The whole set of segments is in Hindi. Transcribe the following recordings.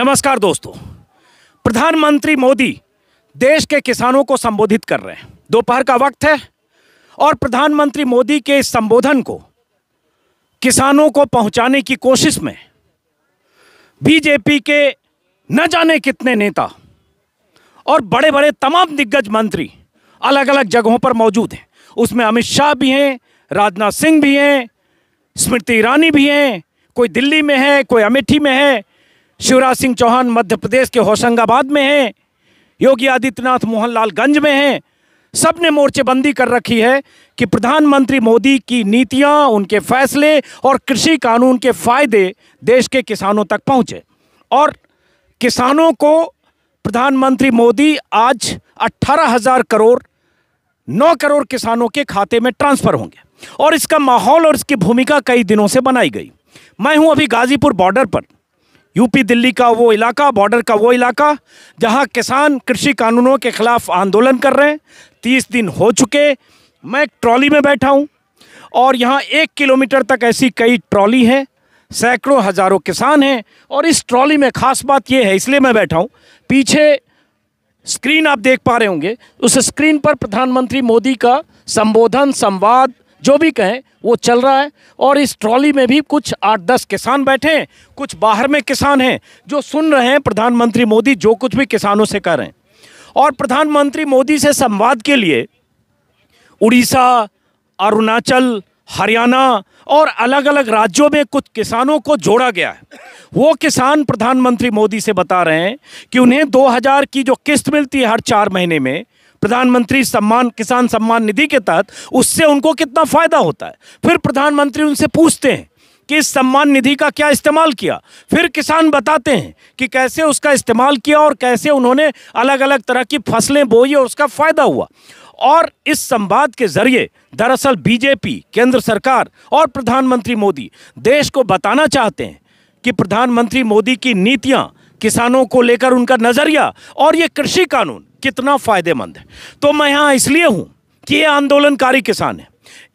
नमस्कार दोस्तों प्रधानमंत्री मोदी देश के किसानों को संबोधित कर रहे हैं दोपहर का वक्त है और प्रधानमंत्री मोदी के इस संबोधन को किसानों को पहुंचाने की कोशिश में बीजेपी के न जाने कितने नेता और बड़े बड़े तमाम दिग्गज मंत्री अलग अलग जगहों पर मौजूद हैं उसमें अमित शाह भी हैं राजनाथ सिंह भी हैं स्मृति ईरानी भी हैं कोई दिल्ली में है कोई अमेठी में है शिवराज सिंह चौहान मध्य प्रदेश के होशंगाबाद में हैं योगी आदित्यनाथ मोहनलाल गंज में हैं सब ने मोर्चेबंदी कर रखी है कि प्रधानमंत्री मोदी की नीतियां उनके फैसले और कृषि कानून के फायदे देश के किसानों तक पहुंचे और किसानों को प्रधानमंत्री मोदी आज अट्ठारह हजार करोड़ नौ करोड़ किसानों के खाते में ट्रांसफर होंगे और इसका माहौल और इसकी भूमिका कई दिनों से बनाई गई मैं हूं अभी गाजीपुर बॉर्डर पर यूपी दिल्ली का वो इलाका बॉर्डर का वो इलाका जहां किसान कृषि कानूनों के ख़िलाफ़ आंदोलन कर रहे हैं तीस दिन हो चुके मैं एक ट्रॉली में बैठा हूं और यहां एक किलोमीटर तक ऐसी कई ट्रॉली हैं सैकड़ों हज़ारों किसान हैं और इस ट्रॉली में ख़ास बात यह है इसलिए मैं बैठा हूँ पीछे स्क्रीन आप देख पा रहे होंगे उस स्क्रीन पर प्रधानमंत्री मोदी का संबोधन संवाद जो भी कहें वो चल रहा है और इस ट्रॉली में भी कुछ आठ दस किसान बैठे हैं कुछ बाहर में किसान हैं जो सुन रहे हैं प्रधानमंत्री मोदी जो कुछ भी किसानों से कर रहे हैं और प्रधानमंत्री मोदी से संवाद के लिए उड़ीसा अरुणाचल हरियाणा और अलग अलग राज्यों में कुछ किसानों को जोड़ा गया है वो किसान प्रधानमंत्री मोदी से बता रहे हैं कि उन्हें 2000 की जो किस्त मिलती है हर चार महीने में प्रधानमंत्री सम्मान किसान सम्मान निधि के तहत उससे उनको कितना फ़ायदा होता है फिर प्रधानमंत्री उनसे पूछते हैं कि इस सम्मान निधि का क्या इस्तेमाल किया फिर किसान बताते हैं कि कैसे उसका इस्तेमाल किया और कैसे उन्होंने अलग अलग तरह की फसलें बोई और उसका फ़ायदा हुआ और इस संवाद के जरिए दरअसल बीजेपी केंद्र सरकार और प्रधानमंत्री मोदी देश को बताना चाहते हैं कि प्रधानमंत्री मोदी की नीतियाँ किसानों को लेकर उनका नज़रिया और ये कृषि कानून कितना फ़ायदेमंद है तो मैं यहाँ इसलिए हूँ कि ये आंदोलनकारी किसान है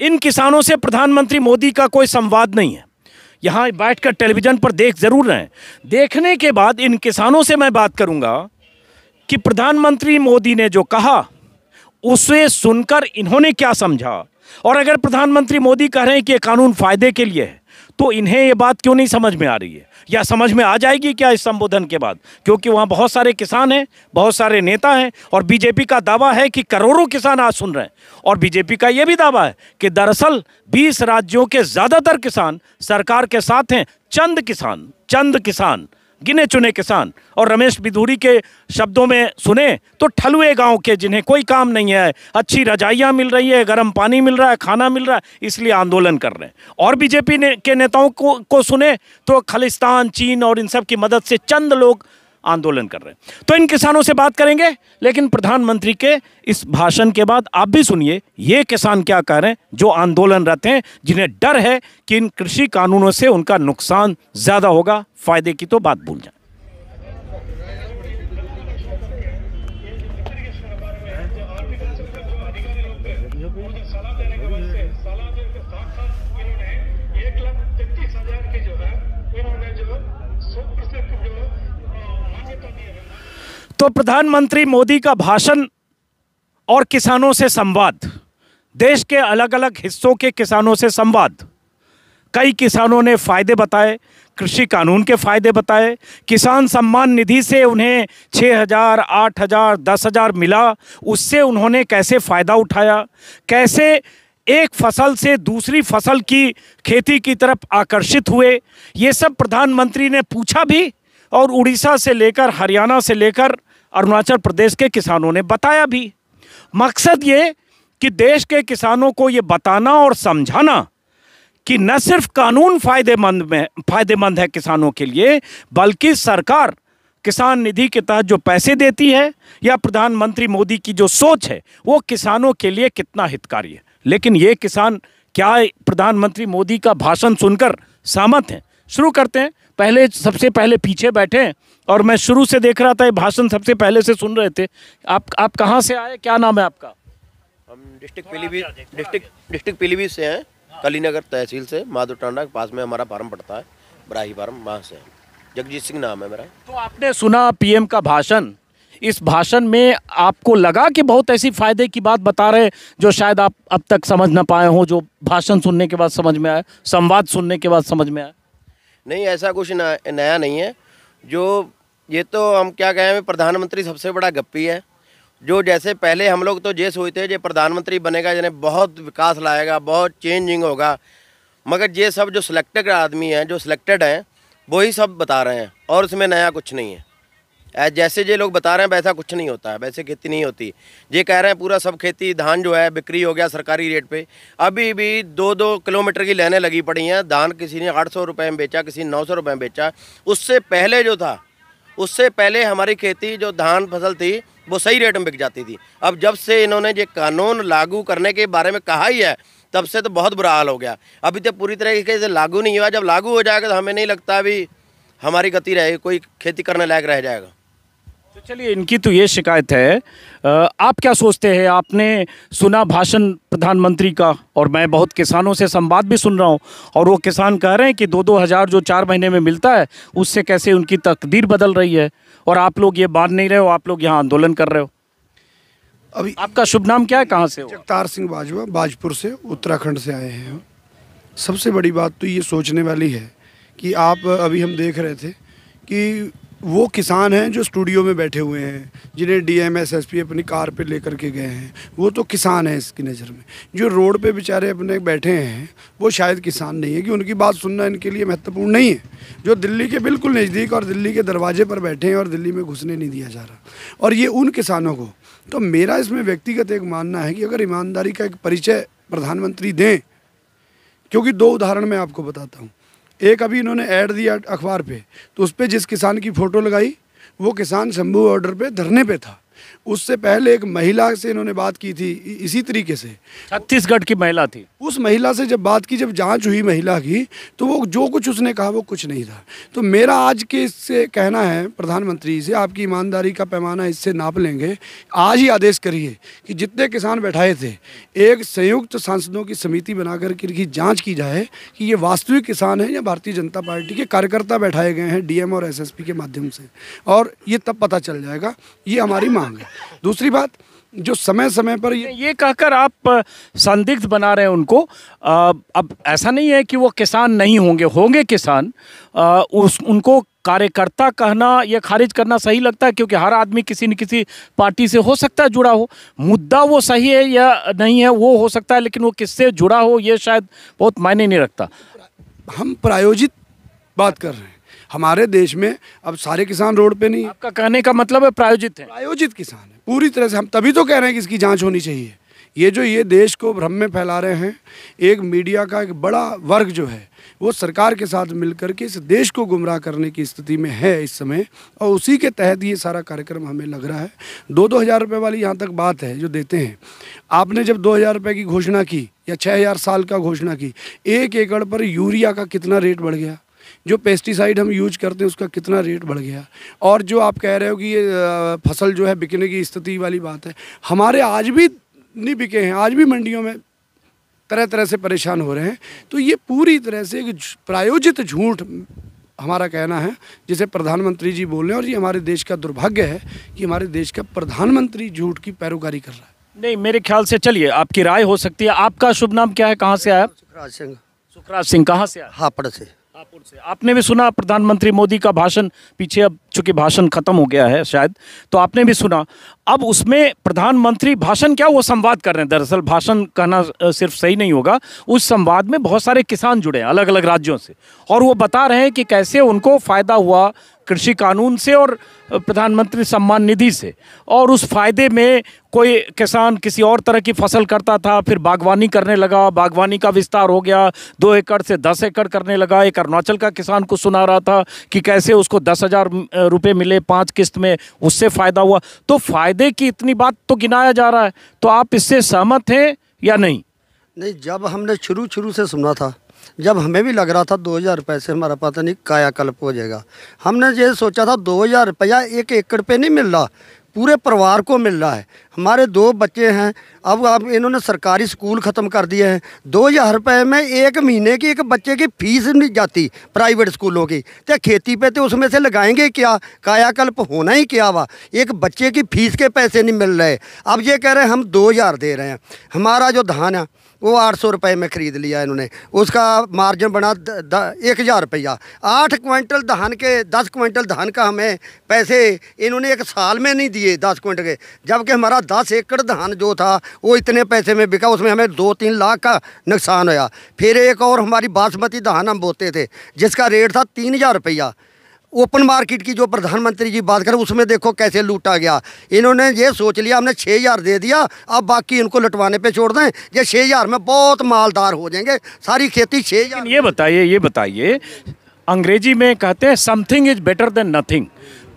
इन किसानों से प्रधानमंत्री मोदी का कोई संवाद नहीं है यहाँ बैठकर टेलीविज़न पर देख ज़रूर रहे देखने के बाद इन किसानों से मैं बात करूँगा कि प्रधानमंत्री मोदी ने जो कहा उसे सुनकर इन्होंने क्या समझा और अगर प्रधानमंत्री मोदी कह रहे हैं कि ये कानून फ़ायदे के लिए है तो इन्हें ये बात क्यों नहीं समझ में आ रही है या समझ में आ जाएगी क्या इस संबोधन के बाद क्योंकि वहाँ बहुत सारे किसान हैं बहुत सारे नेता हैं और बीजेपी का दावा है कि करोड़ों किसान आज सुन रहे हैं और बीजेपी का ये भी दावा है कि दरअसल बीस राज्यों के ज़्यादातर किसान सरकार के साथ हैं चंद किसान चंद किसान गिने चुने किसान और रमेश बिधूरी के शब्दों में सुने तो ठलुए गांव के जिन्हें कोई काम नहीं है अच्छी रजाइयाँ मिल रही है गर्म पानी मिल रहा है खाना मिल रहा है इसलिए आंदोलन कर रहे हैं और बीजेपी ने, के नेताओं को, को सुने तो खालिस्तान चीन और इन सब की मदद से चंद लोग आंदोलन कर रहे हैं तो इन किसानों से बात करेंगे लेकिन प्रधानमंत्री के इस भाषण के बाद आप भी सुनिए ये किसान क्या कह रहे हैं जो आंदोलन रहते हैं जिन्हें डर है कि इन कृषि कानूनों से उनका नुकसान ज़्यादा होगा फायदे की तो बात भूल जाए तो प्रधानमंत्री मोदी का भाषण और किसानों से संवाद देश के अलग अलग हिस्सों के किसानों से संवाद कई किसानों ने फ़ायदे बताए कृषि कानून के फ़ायदे बताए किसान सम्मान निधि से उन्हें छः हज़ार आठ हज़ार दस हज़ार मिला उससे उन्होंने कैसे फ़ायदा उठाया कैसे एक फसल से दूसरी फसल की खेती की तरफ आकर्षित हुए ये सब प्रधानमंत्री ने पूछा भी और उड़ीसा से लेकर हरियाणा से लेकर अरुणाचल प्रदेश के किसानों ने बताया भी मकसद ये कि देश के किसानों को ये बताना और समझाना कि न सिर्फ कानून फायदेमंद में फायदेमंद है किसानों के लिए बल्कि सरकार किसान निधि के तहत जो पैसे देती है या प्रधानमंत्री मोदी की जो सोच है वो किसानों के लिए कितना हितकारी है लेकिन ये किसान क्या प्रधानमंत्री मोदी का भाषण सुनकर सहमत हैं शुरू करते हैं पहले सबसे पहले पीछे बैठे हैं और मैं शुरू से देख रहा था ये भाषण सबसे पहले से सुन रहे थे आप आप कहाँ से आए क्या नाम है आपका हम district Pilibhit district district Pilibhit से हैं कलीनगर तहसील से माधो टांडा के पास में हमारा फार्म पड़ता है बराही फार्म वहाँ से जगजीत सिंह नाम है मेरा तो आपने सुना पी का भाषण इस भाषण में आपको लगा कि बहुत ऐसी फ़ायदे की बात बता रहे जो शायद आप अब तक समझ ना पाए हों जो भाषण सुनने के बाद समझ में आए संवाद सुनने के बाद समझ में आए नहीं ऐसा कुछ नया नहीं है जो ये तो हम क्या कहें प्रधानमंत्री सबसे बड़ा गप्पी है जो जैसे पहले हम लोग तो ये सोचते जो प्रधानमंत्री बनेगा जिन्हें बहुत विकास लाएगा बहुत चेंजिंग होगा मगर ये सब जो सिलेक्टेड आदमी हैं जो सिलेक्टेड हैं वही सब बता रहे हैं और उसमें नया कुछ नहीं है जैसे ये लोग बता रहे हैं वैसा कुछ नहीं होता है वैसे खेती नहीं होती ये कह रहे हैं पूरा सब खेती धान जो है बिक्री हो गया सरकारी रेट पे अभी भी दो दो किलोमीटर की लाइनें लगी पड़ी हैं धान किसी ने आठ सौ रुपये में बेचा किसी ने नौ सौ रुपये में बेचा उससे पहले जो था उससे पहले हमारी खेती जो धान फसल थी वो सही रेट में बिक जाती थी अब जब से इन्होंने ये कानून लागू करने के बारे में कहा ही है तब से तो बहुत बुरा हाल हो गया अभी तो पूरी तरीके से लागू नहीं हुआ जब लागू हो जाएगा तो हमें नहीं लगता अभी हमारी गति रहेगी कोई खेती करने लायक रह जाएगा तो चलिए इनकी तो ये शिकायत है आप क्या सोचते हैं आपने सुना भाषण प्रधानमंत्री का और मैं बहुत किसानों से संवाद भी सुन रहा हूँ और वो किसान कह रहे हैं कि दो दो हज़ार जो चार महीने में मिलता है उससे कैसे उनकी तकदीर बदल रही है और आप लोग ये बांध नहीं रहे हो आप लोग यहाँ आंदोलन कर रहे हो अभी आपका शुभ नाम क्या है कहाँ से हो जगतार सिंह बाजवा बाजपुर से उत्तराखंड से आए हैं सबसे बड़ी बात तो ये सोचने वाली है कि आप अभी हम देख रहे थे कि वो किसान हैं जो स्टूडियो में बैठे हुए हैं जिन्हें D M S S P अपनी कार पे लेकर के गए हैं वो तो किसान हैं इसकी नज़र में जो रोड पे बेचारे अपने बैठे हैं वो शायद किसान नहीं है कि उनकी बात सुनना इनके लिए महत्वपूर्ण नहीं है जो दिल्ली के बिल्कुल नज़दीक और दिल्ली के दरवाजे पर बैठे हैं और दिल्ली में घुसने नहीं दिया जा रहा और ये उन किसानों को तो मेरा इसमें व्यक्तिगत एक मानना है कि अगर ईमानदारी का एक परिचय प्रधानमंत्री दें क्योंकि दो उदाहरण मैं आपको बताता हूँ एक अभी इन्होंने ऐड दिया अखबार पे तो उस पर जिस किसान की फ़ोटो लगाई वो किसान शंभू ऑर्डर पे धरने पे था उससे पहले एक महिला से इन्होंने बात की थी इसी तरीके से छत्तीसगढ़ की महिला थी उस महिला से जब बात की जब जांच हुई महिला की तो वो जो कुछ उसने कहा वो कुछ नहीं था तो मेरा आज के इससे कहना है प्रधानमंत्री से आपकी ईमानदारी का पैमाना इससे नाप लेंगे आज ही आदेश करिए कि जितने किसान बैठाए थे एक संयुक्त सांसदों की समिति बनाकर के जाँच की जाए कि ये वास्तविक किसान है या भारतीय जनता पार्टी के कार्यकर्ता बैठाए गए हैं डीएम और एस के माध्यम से और ये तब पता चल जाएगा ये हमारी मांग है दूसरी बात जो समय समय पर ये ये कहकर आप संदिग्ध बना रहे हैं उनको आ, अब ऐसा नहीं है कि वो किसान नहीं होंगे होंगे किसान आ, उस उनको कार्यकर्ता कहना या खारिज करना सही लगता है क्योंकि हर आदमी किसी न किसी पार्टी से हो सकता है जुड़ा हो मुद्दा वो सही है या नहीं है वो हो सकता है लेकिन वो किससे जुड़ा हो ये शायद बहुत मायने नहीं रखता हम प्रायोजित बात कर रहे हैं हमारे देश में अब सारे किसान रोड पे नहीं आपका कहने का मतलब है प्रायोजित है प्रायोजित किसान है पूरी तरह से हम तभी तो कह रहे हैं कि इसकी जाँच होनी चाहिए ये जो ये देश को भ्रम में फैला रहे हैं एक मीडिया का एक बड़ा वर्ग जो है वो सरकार के साथ मिलकर के इस देश को गुमराह करने की स्थिति में है इस समय और उसी के तहत ये सारा कार्यक्रम हमें लग रहा है दो दो हज़ार रुपये वाली यहाँ तक बात है जो देते हैं आपने जब दो हज़ार रुपये की घोषणा की या छः हज़ार साल का घोषणा की एक एकड़ पर यूरिया का कितना रेट बढ़ गया जो पेस्टिसाइड हम यूज करते हैं उसका कितना रेट बढ़ गया और जो आप कह रहे हो कि ये फसल जो है बिकने की स्थिति वाली बात है हमारे आज भी नहीं बिके हैं आज भी मंडियों में तरह तरह से परेशान हो रहे हैं तो ये पूरी तरह से एक प्रायोजित झूठ हमारा कहना है जिसे प्रधानमंत्री जी बोल रहे हैं और ये हमारे देश का दुर्भाग्य है कि हमारे देश का प्रधानमंत्री झूठ की पैरोकारी कर रहा है नहीं मेरे ख्याल से चलिए आपकी राय हो सकती है आपका शुभ नाम क्या है कहाँ से आया सुखराज सिंह सुखराज सिंह कहाँ से आया हापड़ से शाहपुर से आपने भी सुना प्रधानमंत्री मोदी का भाषण पीछे अब चूँकि भाषण खत्म हो गया है शायद तो आपने भी सुना अब उसमें प्रधानमंत्री भाषण क्या वो संवाद कर रहे हैं दरअसल भाषण कहना सिर्फ सही नहीं होगा उस संवाद में बहुत सारे किसान जुड़े हैं अलग अलग राज्यों से और वो बता रहे हैं कि कैसे उनको फ़ायदा हुआ कृषि कानून से और प्रधानमंत्री सम्मान निधि से और उस फायदे में कोई किसान किसी और तरह की फसल करता था फिर बागवानी करने लगा बागवानी का विस्तार हो गया दो एकड़ से दस एकड़ करने लगा एक अरुणाचल का किसान को सुना रहा था कि कैसे उसको दस हज़ार रुपए मिले पांच किस्त में उससे फ़ायदा हुआ तो फ़ायदे की इतनी बात तो गिनाया जा रहा है तो आप इससे सहमत हैं या नहीं नहीं जब हमने शुरू शुरू से सुना था जब हमें भी लग रहा था दो हज़ार रुपये से हमारा पता नहीं कायाकल्प हो जाएगा हमने ये सोचा था दो हज़ार रुपया एक एकड़ पे नहीं मिल रहा पूरे परिवार को मिल रहा है हमारे दो बच्चे हैं अब आप इन्होंने सरकारी स्कूल ख़त्म कर दिए हैं दो हज़ार रुपये में एक महीने की एक बच्चे की फीस नहीं जाती प्राइवेट स्कूलों की तो खेती पे तो उसमें से लगाएंगे क्या कायाकल्प होना ही क्या वा एक बच्चे की फ़ीस के पैसे नहीं मिल रहे अब ये कह रहे हैं हम दो हज़ार दे रहे हैं हमारा जो धान है वो आठ सौ रुपये में ख़रीद लिया इन्होंने उसका मार्जिन बना द, द, एक हज़ार रुपया आठ क्विंटल धान के दस क्विंटल धान का हमें पैसे इन्होंने एक साल में नहीं दिए दस क्विंटल के जबकि हमारा दस एकड़ धान जो था वो इतने पैसे में बिका उसमें हमें दो तीन लाख का नुकसान होया फिर एक और हमारी बासमती धान हम बोते थे जिसका रेट था तीन हज़ार रुपया ओपन मार्केट की जो प्रधानमंत्री जी बात करें उसमें देखो कैसे लूटा गया इन्होंने ये सोच लिया हमने छः हज़ार दे दिया अब बाकी इनको लटवाने पे छोड़ दें ये छः हज़ार में बहुत मालदार हो जाएंगे सारी खेती छः हज़ार ये बताइए ये बताइए अंग्रेजी में कहते हैं something is better than nothing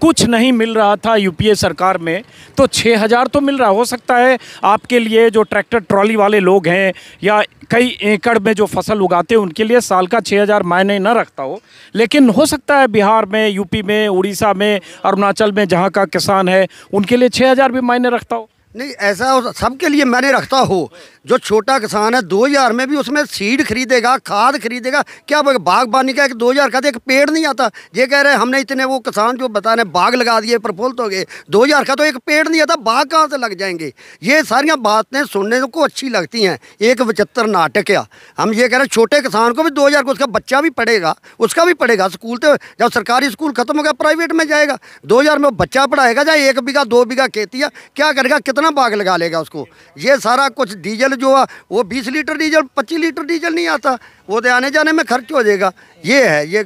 कुछ नहीं मिल रहा था यूपीए सरकार में तो 6000 तो मिल रहा हो सकता है आपके लिए जो ट्रैक्टर ट्रॉली वाले लोग हैं या कई एकड़ में जो फसल उगाते हैं उनके लिए साल का 6000 मायने न रखता हो लेकिन हो सकता है बिहार में यूपी में उड़ीसा में अरुणाचल में जहाँ का किसान है उनके लिए छः भी मायने रखता हो नहीं ऐसा सबके लिए मैंने रखता हो जो छोटा किसान है 2000 में भी उसमें सीड खरीदेगा खाद खरीदेगा क्या बागबानी का एक 2000 का तो एक पेड़ नहीं आता ये कह रहे हैं हमने इतने वो किसान जो बता रहे बाग लगा दिए प्रफुल्लित तो हो गए 2000 का तो एक पेड़ नहीं आता बाग कहाँ से लग जाएंगे ये सारी बातें सुनने को अच्छी लगती हैं एक पचहत्तर नाटक या हम ये कह रहे हैं छोटे किसान को भी दो हज़ार को उसका बच्चा भी पढ़ेगा उसका भी पढ़ेगा स्कूल तो जब सरकारी स्कूल खत्म हो गया प्राइवेट में जाएगा दो हज़ार में बच्चा पढ़ाएगा चाहे एक बीघा दो बीघा खेती है क्या करेगा कितना बाग लगा लेगा उसको ये सारा कुछ डीजल लीटर जो है वो बीस लीटर डीजल पच्चीस लीटर डीजल नहीं आता वो तो आने जाने में खर्च हो जाएगा ये है ये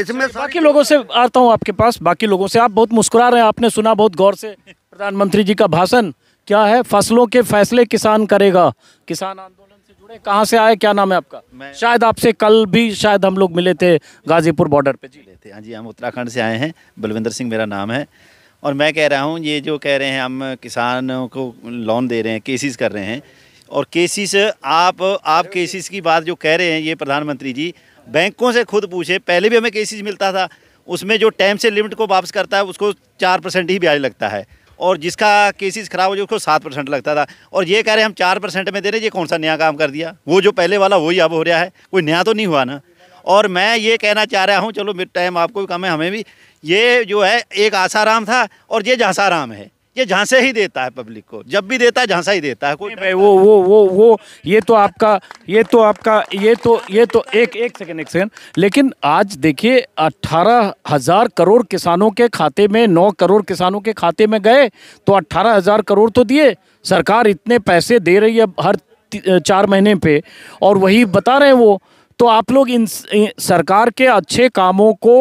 इसमें बाकी लोगों से आता हूँ आपके पास बाकी लोगों से आप बहुत मुस्कुरा रहे हैं आपने सुना बहुत गौर से प्रधानमंत्री जी का भाषण क्या है फसलों के फैसले किसान करेगा किसान आंदोलन से जुड़े कहाँ से आए क्या नाम है आपका शायद आपसे कल भी शायद हम लोग मिले थे गाजीपुर बॉर्डर पे जी लेते हाँ जी हम उत्तराखंड से आए हैं बलविंदर सिंह मेरा नाम है और मैं कह रहा हूँ ये जो कह रहे हैं हम किसानों को लोन दे रहे हैं केसेस कर रहे हैं और केसिस आप आप केसिस की बात जो कह रहे हैं ये प्रधानमंत्री जी बैंकों से खुद पूछे पहले भी हमें केसिस मिलता था उसमें जो टाइम से लिमिट को वापस करता है उसको चार परसेंट ही ब्याज लगता है और जिसका केसिस खराब हो जाए उसको सात परसेंट लगता था और ये कह रहे हैं हम चार परसेंट में दे रहे ये कौन सा नया काम कर दिया वो जो पहले वाला वही अब हो रहा है कोई नया तो नहीं हुआ ना और मैं ये कहना चाह रहा हूँ चलो मिड टाइम आपको भी कम है हमें भी ये जो है एक आसाराम था और ये जहासाराम है ये झांसे ही देता है पब्लिक को जब भी देता है झांसा ही देता है कोई भाई वो वो वो वो ये तो आपका ये तो आपका ये तो ये तो एक एक सेकंड एक सेकंड लेकिन आज देखिए अट्ठारह हजार करोड़ किसानों के खाते में नौ करोड़ किसानों के खाते में गए तो अट्ठारह हजार करोड़ तो दिए सरकार इतने पैसे दे रही है हर चार महीने पे और वही बता रहे हैं वो तो आप लोग इन सरकार के अच्छे कामों को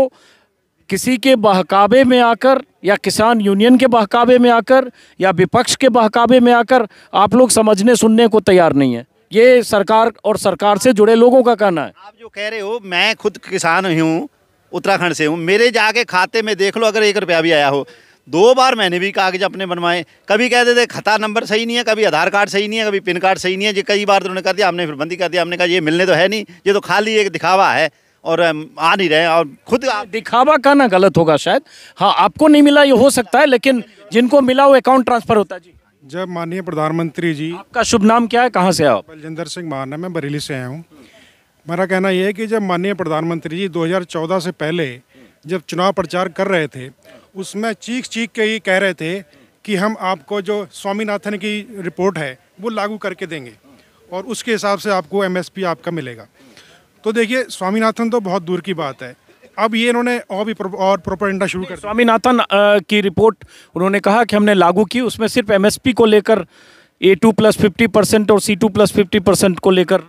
किसी के बहकावे में आकर या किसान यूनियन के बहकावे में आकर या विपक्ष के बहकावे में आकर आप लोग समझने सुनने को तैयार नहीं है ये सरकार और सरकार से जुड़े लोगों का कहना है आप जो कह रहे हो मैं खुद किसान हूँ उत्तराखंड से हूँ मेरे जाके खाते में देख लो अगर एक रुपया भी आया हो दो बार मैंने भी कागज अपने बनवाए कभी कह थे खता नंबर सही नहीं है कभी आधार कार्ड सही नहीं है कभी पिन कार्ड सही नहीं है जो कई बार उन्होंने कर दिया हमने फिर बंदी कर दिया हमने कहा ये मिलने तो है नहीं ये तो खाली एक दिखावा है और आ नहीं रहे और खुद दिखावा का ना गलत होगा शायद हाँ आपको नहीं मिला ये हो सकता है लेकिन जिनको मिला वो अकाउंट ट्रांसफर होता है जी जब माननीय प्रधानमंत्री जी आपका शुभ नाम क्या है कहाँ से आप बलजिंदर सिंह महाना मैं बरेली से आया हूँ मेरा कहना यह है कि जब माननीय प्रधानमंत्री जी 2014 से पहले जब चुनाव प्रचार कर रहे थे उसमें चीख चीख के ये कह रहे थे कि हम आपको जो स्वामीनाथन की रिपोर्ट है वो लागू करके देंगे और उसके हिसाब से आपको एमएसपी आपका मिलेगा तो देखिए स्वामीनाथन तो बहुत दूर की बात है अब ये इन्होंने और भी और प्रोपेंडा शुरू कर स्वामीनाथन की रिपोर्ट उन्होंने कहा कि हमने लागू की उसमें सिर्फ एम को लेकर A two plus fifty percent और C two plus fifty percent को लेकर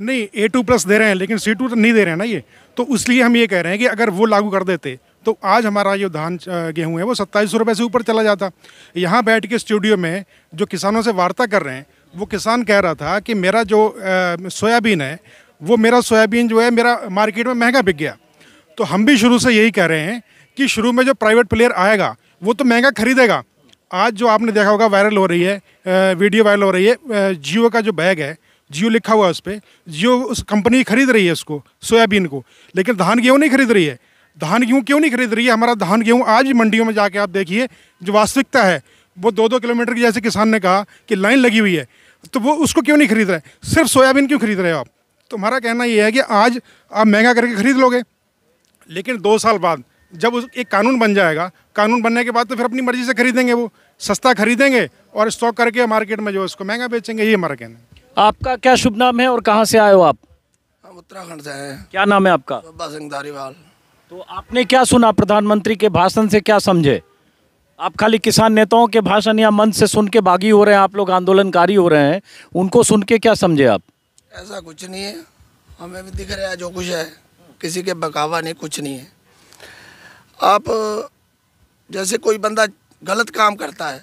नहीं ए टू प्लस दे रहे हैं लेकिन सी टू तो नहीं दे रहे हैं ना ये तो इसलिए हम ये कह रहे हैं कि अगर वो लागू कर देते तो आज हमारा जो धान गेहूं है वो सत्ताईस सौ से ऊपर चला जाता यहाँ बैठ के स्टूडियो में जो किसानों से वार्ता कर रहे हैं वो किसान कह रहा था कि मेरा जो सोयाबीन है वो मेरा सोयाबीन जो है मेरा मार्केट में महंगा बिक गया तो हम भी शुरू से यही कह रहे हैं कि शुरू में जो प्राइवेट प्लेयर आएगा वो तो महंगा खरीदेगा आज जो आपने देखा होगा वायरल हो रही है वीडियो वायरल हो रही है जियो का जो बैग है जियो लिखा हुआ है उस पर जियो उस कंपनी खरीद रही है उसको सोयाबीन को लेकिन धान गेहूँ नहीं खरीद रही है धान गेहूँ क्यों नहीं खरीद रही है हमारा धान गेहूँ आज भी मंडियों में जाके आप देखिए जो वास्तविकता है वो दो दो किलोमीटर की जैसे किसान ने कहा कि लाइन लगी हुई है तो वो उसको क्यों नहीं खरीद रहे सिर्फ सोयाबीन क्यों खरीद रहे हो आप तुम्हारा कहना यह है कि आज आप महंगा करके खरीद लोगे लेकिन दो साल बाद जब उस एक कानून बन जाएगा कानून बनने के बाद तो फिर अपनी मर्जी से खरीदेंगे वो सस्ता खरीदेंगे और स्टॉक करके मार्केट में जो उसको महंगा बेचेंगे ये हमारा कहना है आपका क्या शुभ नाम है और कहाँ से आए हो आप हम उत्तराखंड से आए हैं क्या नाम है आपका बब्बा सिंह धारीवाल तो आपने क्या सुना प्रधानमंत्री के भाषण से क्या समझे आप खाली किसान नेताओं के भाषण या मंच से सुन के बागी हो रहे हैं आप लोग आंदोलनकारी हो रहे हैं उनको सुन के क्या समझे आप ऐसा कुछ नहीं है हमें भी दिख रहा है जो कुछ है किसी के बकावा नहीं कुछ नहीं है आप जैसे कोई बंदा गलत काम करता है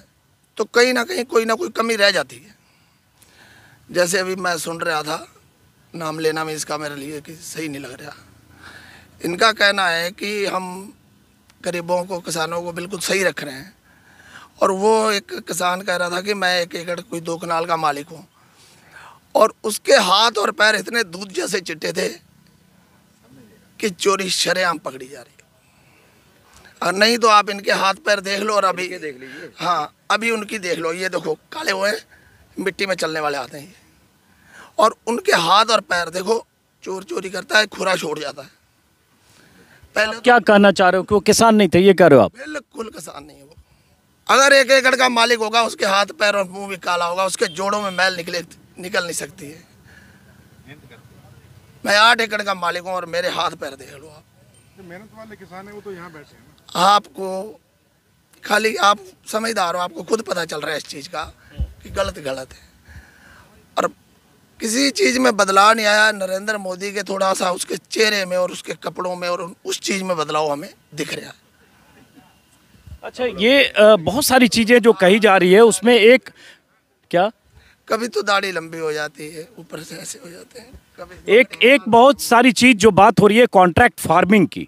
तो कहीं ना कहीं कोई ना कोई कमी रह जाती है जैसे अभी मैं सुन रहा था नाम लेना में इसका मेरे लिए कि सही नहीं लग रहा इनका कहना है कि हम गरीबों को किसानों को बिल्कुल सही रख रहे हैं और वो एक किसान कह रहा था कि मैं एक एकड़ कोई दो कनाल का मालिक हूँ और उसके हाथ और पैर इतने दूध जैसे चिट्टे थे कि चोरी शरेआम पकड़ी जा रही और नहीं तो आप इनके हाथ पैर देख लो और अभी देख लीजिए हाँ अभी उनकी देख लो ये देखो काले हुए मिट्टी में चलने वाले आते हैं और उनके हाथ और पैर देखो चोर चोरी करता है खुरा छोड़ जाता है पहले तो क्या कहना चाह रहे हो कि वो किसान नहीं थे ये कह रहे हो आप बिल्कुल किसान नहीं है वो अगर एक एकड़ का मालिक होगा उसके हाथ पैर और मुंह भी काला होगा उसके जोड़ों में मैल निकले निकल नहीं सकती है मैं आठ एकड़ का मालिक हूँ और मेरे हाथ पैर देख लो आप मेहनत वाले किसान है वो तो यहाँ बैठे हैं आपको खाली आप समझदार हो आपको खुद पता चल रहा है इस चीज़ का कि गलत गलत है और किसी चीज़ में बदलाव नहीं आया नरेंद्र मोदी के थोड़ा सा उसके चेहरे में और उसके कपड़ों में और उस चीज़ में बदलाव हमें दिख रहा है अच्छा ये बहुत सारी चीज़ें जो कही जा रही है उसमें एक क्या कभी तो दाढ़ी लंबी हो जाती है ऊपर से ऐसे हो जाते हैं कभी एक एक बहुत सारी चीज़ जो बात हो रही है कॉन्ट्रैक्ट फार्मिंग की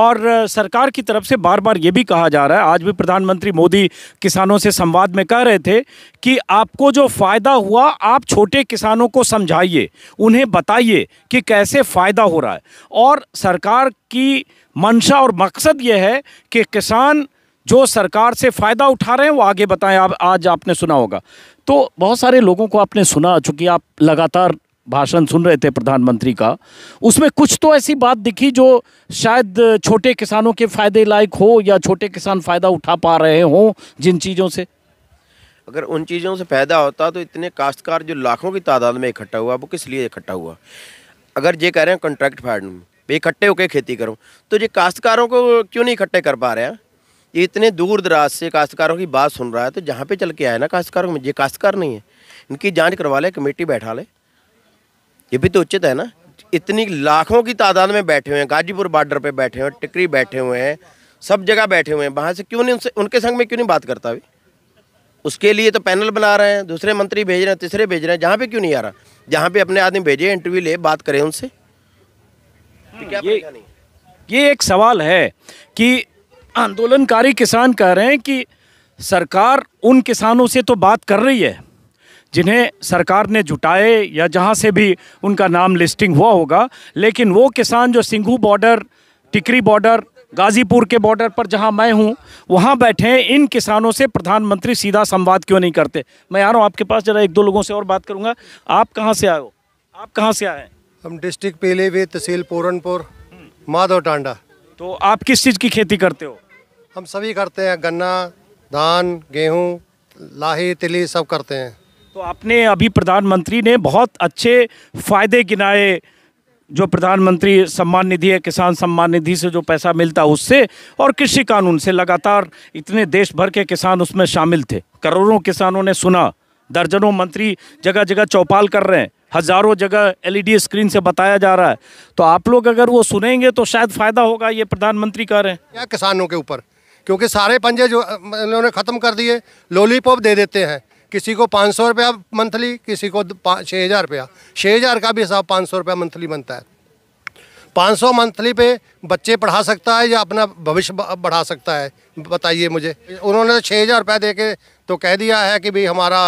और सरकार की तरफ से बार बार ये भी कहा जा रहा है आज भी प्रधानमंत्री मोदी किसानों से संवाद में कह रहे थे कि आपको जो फ़ायदा हुआ आप छोटे किसानों को समझाइए उन्हें बताइए कि कैसे फ़ायदा हो रहा है और सरकार की मंशा और मकसद ये है कि किसान जो सरकार से फ़ायदा उठा रहे हैं वो आगे बताएं आप आज आपने सुना होगा तो बहुत सारे लोगों को आपने सुना चूँकि आप लगातार भाषण सुन रहे थे प्रधानमंत्री का उसमें कुछ तो ऐसी बात दिखी जो शायद छोटे किसानों के फ़ायदे लायक हो या छोटे किसान फ़ायदा उठा पा रहे हों जिन चीज़ों से अगर उन चीज़ों से फ़ायदा होता तो इतने काश्तकार जो लाखों की तादाद में इकट्ठा हुआ वो किस लिए इकट्ठा हुआ अगर ये कह रहे हैं कॉन्ट्रैक्ट फार्मिंग इकट्ठे होकर खेती करो तो ये काश्तकारों को क्यों नहीं इकट्ठे कर पा रहे हैं ये इतने दूर दराज से काश्तकारों की बात सुन रहा है तो जहाँ पे चल के आए ना काश्तकारों में ये काश्तकार नहीं है इनकी जांच करवा ले कमेटी बैठा ले ये भी तो उचित है ना इतनी लाखों की तादाद में बैठे हुए हैं गाजीपुर बॉर्डर पे बैठे हुए हैं टिकरी बैठे हुए हैं सब जगह बैठे हुए हैं वहाँ से क्यों नहीं उनसे उनके संग में क्यों नहीं बात करता अभी उसके लिए तो पैनल बना रहे हैं दूसरे मंत्री भेज रहे हैं तीसरे भेज रहे हैं जहाँ पे क्यों नहीं आ रहा जहाँ पे अपने आदमी भेजे इंटरव्यू ले बात करें उनसे तो क्या ये एक सवाल है कि आंदोलनकारी किसान कह रहे हैं कि सरकार उन किसानों से तो बात कर रही है जिन्हें सरकार ने जुटाए या जहां से भी उनका नाम लिस्टिंग हुआ होगा लेकिन वो किसान जो सिंघू बॉर्डर टिकरी बॉर्डर गाजीपुर के बॉर्डर पर जहां मैं हूं वहां बैठे हैं इन किसानों से प्रधानमंत्री सीधा संवाद क्यों नहीं करते मैं आ रहा हूँ आपके पास ज़रा एक दो लोगों से और बात करूँगा आप कहाँ से आए हो आप कहाँ से आए हम डिस्ट्रिक्ट पीलीभीत तहसील पूरनपुर माधव टांडा तो आप किस चीज़ की खेती करते हो हम सभी करते हैं गन्ना धान गेहूँ लाही तिली सब करते हैं तो आपने अभी प्रधानमंत्री ने बहुत अच्छे फ़ायदे गिनाए जो प्रधानमंत्री सम्मान निधि है किसान सम्मान निधि से जो पैसा मिलता है उससे और कृषि कानून से लगातार इतने देश भर के किसान उसमें शामिल थे करोड़ों किसानों ने सुना दर्जनों मंत्री जगह जगह चौपाल कर रहे हैं हज़ारों जगह एलईडी स्क्रीन e से बताया जा रहा है तो आप लोग अगर वो सुनेंगे तो शायद फ़ायदा होगा ये प्रधानमंत्री कह रहे हैं क्या किसानों के ऊपर क्योंकि सारे पंजे जो इन्होंने ख़त्म कर दिए लॉलीपॉप दे देते हैं किसी को पाँच सौ रुपया मंथली किसी को छः हज़ार रुपया छः हज़ार का भी हिसाब पाँच सौ रुपया मंथली बनता है पाँच सौ मंथली पे बच्चे पढ़ा सकता है या अपना भविष्य बढ़ा सकता है बताइए मुझे उन्होंने तो छः हज़ार रुपया दे के तो कह दिया है कि भाई हमारा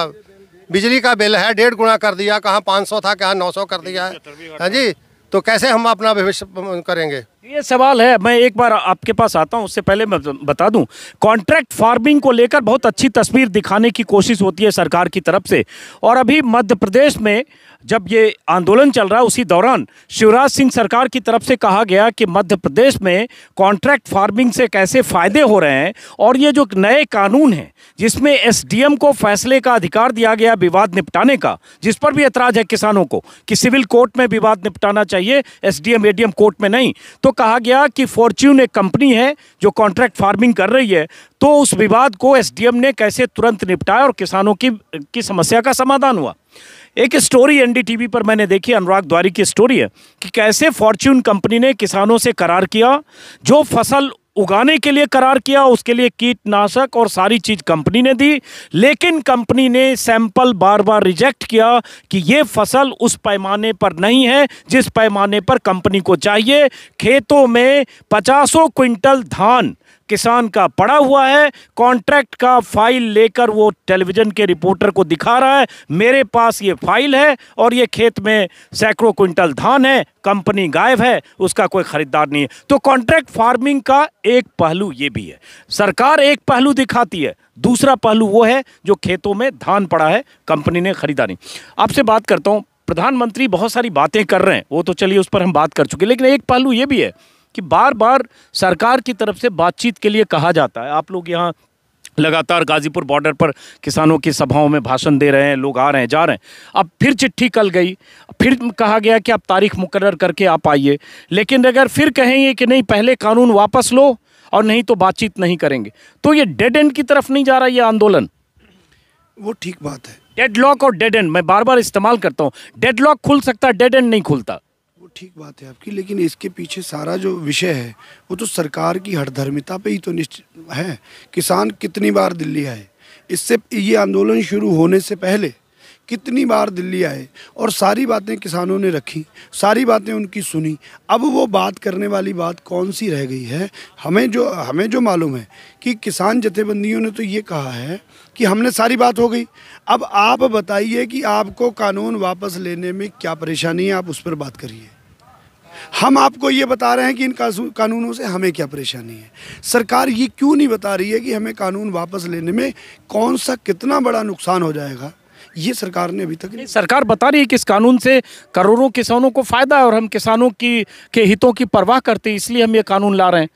बिजली का बिल है डेढ़ गुणा कर दिया कहाँ पाँच सौ था कहाँ नौ सौ कर दिया है हाँ जी तो कैसे हम अपना भविष्य करेंगे ये सवाल है मैं एक बार आपके पास आता हूँ उससे पहले मैं बता दूँ कॉन्ट्रैक्ट फार्मिंग को लेकर बहुत अच्छी तस्वीर दिखाने की कोशिश होती है सरकार की तरफ से और अभी मध्य प्रदेश में जब ये आंदोलन चल रहा है उसी दौरान शिवराज सिंह सरकार की तरफ से कहा गया कि मध्य प्रदेश में कॉन्ट्रैक्ट फार्मिंग से कैसे फ़ायदे हो रहे हैं और ये जो नए कानून हैं जिसमें एसडीएम को फैसले का अधिकार दिया गया विवाद निपटाने का जिस पर भी एतराज़ है किसानों को कि सिविल कोर्ट में विवाद निपटाना चाहिए एस डी कोर्ट में नहीं तो कहा गया कि फॉर्च्यून एक कंपनी है जो कॉन्ट्रैक्ट फार्मिंग कर रही है तो उस विवाद को एसडीएम ने कैसे तुरंत निपटाया और किसानों की की समस्या का समाधान हुआ एक स्टोरी एनडीटीवी पर मैंने देखी अनुराग द्वारी की स्टोरी है कि कैसे फॉर्च्यून कंपनी ने किसानों से करार किया जो फसल उगाने के लिए करार किया उसके लिए कीटनाशक और सारी चीज़ कंपनी ने दी लेकिन कंपनी ने सैंपल बार बार रिजेक्ट किया कि ये फसल उस पैमाने पर नहीं है जिस पैमाने पर कंपनी को चाहिए खेतों में पचासों क्विंटल धान किसान का पड़ा हुआ है कॉन्ट्रैक्ट का फाइल लेकर वो टेलीविज़न के रिपोर्टर को दिखा रहा है मेरे पास ये फाइल है और ये खेत में सैकड़ों क्विंटल धान है कंपनी गायब है उसका कोई ख़रीदार नहीं है तो कॉन्ट्रैक्ट फार्मिंग का एक पहलू ये भी है सरकार एक पहलू दिखाती है दूसरा पहलू वो है जो खेतों में धान पड़ा है कंपनी ने ख़रीदा नहीं आपसे बात करता हूँ प्रधानमंत्री बहुत सारी बातें कर रहे हैं वो तो चलिए उस पर हम बात कर चुके लेकिन एक पहलू ये भी है कि बार बार सरकार की तरफ से बातचीत के लिए कहा जाता है आप लोग यहाँ लगातार गाजीपुर बॉर्डर पर किसानों की सभाओं में भाषण दे रहे हैं लोग आ रहे हैं जा रहे हैं अब फिर चिट्ठी कल गई फिर कहा गया कि आप तारीख मुकर करके आप आइए लेकिन अगर फिर कहेंगे कि नहीं पहले कानून वापस लो और नहीं तो बातचीत नहीं करेंगे तो ये डेड एंड की तरफ नहीं जा रहा ये आंदोलन वो ठीक बात है डेड लॉक और डेड एंड मैं बार बार इस्तेमाल करता हूँ डेड लॉक खुल सकता है डेड एंड नहीं खुलता ठीक बात है आपकी लेकिन इसके पीछे सारा जो विषय है वो तो सरकार की हठधर्मिता पे ही तो निश्चित है किसान कितनी बार दिल्ली आए इससे ये आंदोलन शुरू होने से पहले कितनी बार दिल्ली आए और सारी बातें किसानों ने रखी सारी बातें उनकी सुनी अब वो बात करने वाली बात कौन सी रह गई है हमें जो हमें जो मालूम है कि किसान जथेबंदियों ने तो ये कहा है कि हमने सारी बात हो गई अब आप बताइए कि आपको कानून वापस लेने में क्या परेशानी है आप उस पर बात करिए हम आपको ये बता रहे हैं कि इन कानूनों से हमें क्या परेशानी है सरकार ये क्यों नहीं बता रही है कि हमें कानून वापस लेने में कौन सा कितना बड़ा नुकसान हो जाएगा ये सरकार ने अभी तक नहीं सरकार बता रही है कि इस कानून से करोड़ों किसानों को फ़ायदा है और हम किसानों की के हितों की परवाह करते हैं इसलिए हम ये कानून ला रहे हैं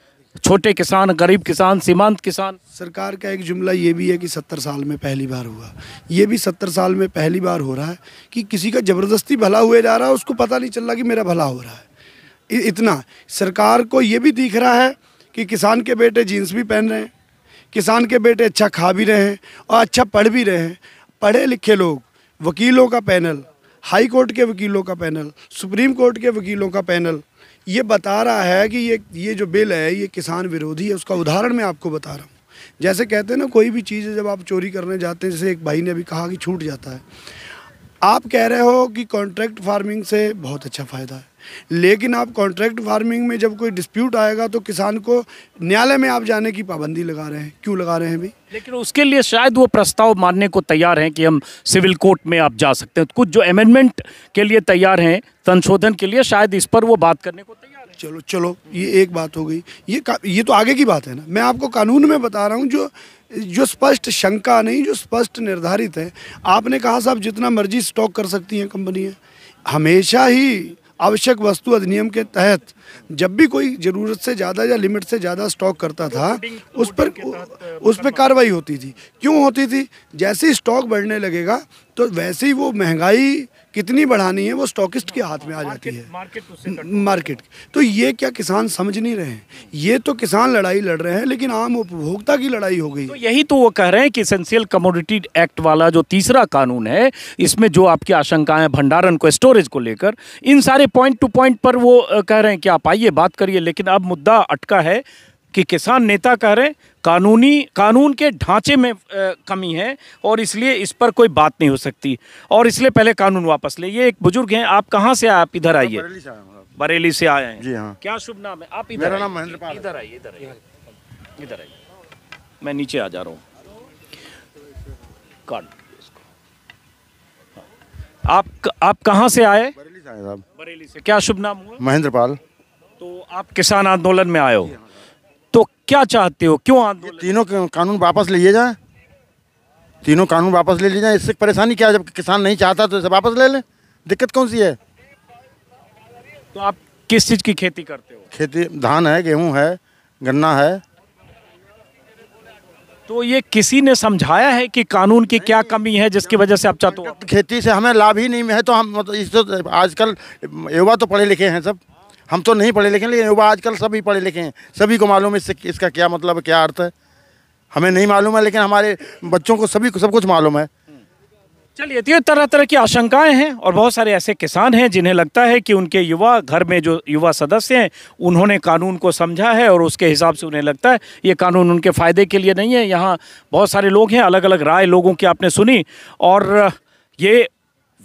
छोटे किसान गरीब किसान सीमांत किसान सरकार का एक जुमला ये भी है कि सत्तर साल में पहली बार हुआ ये भी सत्तर साल में पहली बार हो रहा है कि किसी का ज़बरदस्ती भला हुए जा रहा है उसको पता नहीं चल रहा कि मेरा भला हो रहा है इतना सरकार को ये भी दिख रहा है कि किसान के बेटे जीन्स भी पहन रहे हैं किसान के बेटे अच्छा खा भी रहे हैं और अच्छा पढ़ भी रहे हैं पढ़े लिखे लोग वकीलों का पैनल हाई कोर्ट के वकीलों का पैनल सुप्रीम कोर्ट के वकीलों का पैनल ये बता रहा है कि ये ये जो बिल है ये किसान विरोधी है उसका उदाहरण मैं आपको बता रहा हूँ जैसे कहते हैं ना कोई भी चीज़ जब आप चोरी करने जाते हैं जैसे एक भाई ने अभी कहा कि छूट जाता है आप कह रहे हो कि कॉन्ट्रैक्ट फार्मिंग से बहुत अच्छा फ़ायदा है लेकिन आप कॉन्ट्रैक्ट फार्मिंग में जब कोई डिस्प्यूट आएगा तो किसान को न्यायालय में आप जाने की पाबंदी लगा रहे हैं क्यों लगा रहे हैं भाई लेकिन उसके लिए शायद वो प्रस्ताव मानने को तैयार हैं कि हम सिविल कोर्ट में आप जा सकते हैं कुछ जो अमेंडमेंट के लिए तैयार हैं संशोधन के लिए शायद इस पर वो बात करने को तैयार चलो चलो ये एक बात हो गई ये ये तो आगे की बात है ना मैं आपको कानून में बता रहा हूँ जो जो स्पष्ट शंका नहीं जो स्पष्ट निर्धारित है आपने कहा साहब जितना मर्जी स्टॉक कर सकती हैं कंपनियाँ है। हमेशा ही आवश्यक वस्तु अधिनियम के तहत जब भी कोई ज़रूरत से ज़्यादा या लिमिट से ज़्यादा स्टॉक करता था उस पर उस पर मतलब- कार्रवाई होती थी क्यों होती थी जैसे ही स्टॉक बढ़ने लगेगा तो वैसे ही वो महंगाई कितनी बढ़ानी है वो स्टॉकिस्ट के हाथ में आ जाती है तो मार्केट तो ये क्या किसान समझ नहीं रहे ये तो किसान लड़ाई लड़ रहे हैं लेकिन आम उपभोक्ता की लड़ाई हो गई तो यही तो वो कह रहे हैं कि इसेंशियल कमोडिटी एक्ट वाला जो तीसरा कानून है इसमें जो आपकी आशंकाएं भंडारण को स्टोरेज को लेकर इन सारे पॉइंट टू पॉइंट पर वो कह रहे हैं कि आप आइए बात करिए लेकिन अब मुद्दा अटका है कि किसान नेता कह रहे हैं कानूनी कानून के ढांचे में कमी है और इसलिए इस पर कोई बात नहीं हो सकती और इसलिए पहले कानून वापस ले ये एक बुजुर्ग हैं आप कहाँ से आप इधर आइए बरेली से आए हैं जी हाँ क्या शुभ नाम है आप इधर नाम महेंद्र पाल इधर आइए इधर आइए इधर आइए मैं नीचे आ जा रहा हूँ हाँ। आप आप कहाँ से आए बरेली से बरेली से क्या शुभ नाम हुआ महेंद्र पाल तो आप किसान आंदोलन में आए हो तो क्या चाहते हो क्यों आंदोलन तीनों कानून वापस लिए जाए तीनों कानून वापस ले लिए जाए इससे परेशानी क्या है जब किसान नहीं चाहता तो इसे वापस ले ले दिक्कत कौन सी है तो आप किस चीज़ की खेती करते हो खेती धान है गेहूं है गन्ना है तो ये किसी ने समझाया है कि कानून की क्या कमी है जिसकी वजह से आप चाहते हो खेती से हमें लाभ ही नहीं है तो हम इस तो आजकल युवा तो पढ़े लिखे हैं सब हम तो नहीं पढ़े लिखे लेकिन युवा आजकल सभी पढ़े लिखे हैं सभी को मालूम है इससे इसका क्या मतलब क्या अर्थ है हमें नहीं मालूम है लेकिन हमारे बच्चों को सभी को सब कुछ मालूम है चलिए तो तरह तरह की आशंकाएं हैं और बहुत सारे ऐसे किसान हैं जिन्हें लगता है कि उनके युवा घर में जो युवा सदस्य हैं उन्होंने कानून को समझा है और उसके हिसाब से उन्हें लगता है ये कानून उनके फ़ायदे के लिए नहीं है यहाँ बहुत सारे लोग हैं अलग अलग राय लोगों की आपने सुनी और ये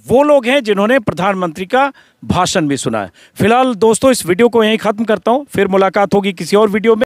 वो लोग हैं जिन्होंने प्रधानमंत्री का भाषण भी सुना है फिलहाल दोस्तों इस वीडियो को यहीं ख़त्म करता हूं फिर मुलाकात होगी किसी और वीडियो में